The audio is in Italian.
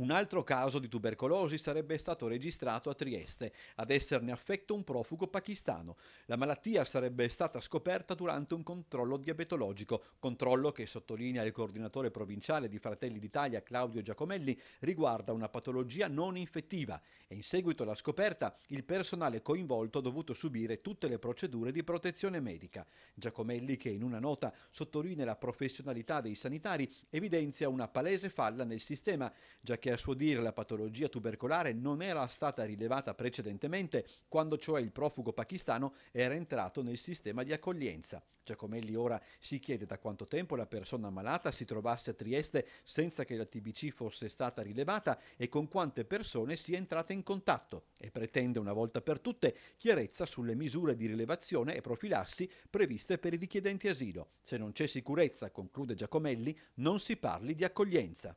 Un altro caso di tubercolosi sarebbe stato registrato a Trieste, ad esserne affetto un profugo pakistano. La malattia sarebbe stata scoperta durante un controllo diabetologico, controllo che sottolinea il coordinatore provinciale di Fratelli d'Italia Claudio Giacomelli riguarda una patologia non infettiva e in seguito alla scoperta il personale coinvolto ha dovuto subire tutte le procedure di protezione medica. Giacomelli che in una nota sottolinea la professionalità dei sanitari evidenzia una palese falla nel sistema, già che a suo dire la patologia tubercolare non era stata rilevata precedentemente quando cioè il profugo pakistano era entrato nel sistema di accoglienza. Giacomelli ora si chiede da quanto tempo la persona malata si trovasse a Trieste senza che la TBC fosse stata rilevata e con quante persone sia entrata in contatto e pretende una volta per tutte chiarezza sulle misure di rilevazione e profilassi previste per i richiedenti asilo. Se non c'è sicurezza, conclude Giacomelli, non si parli di accoglienza.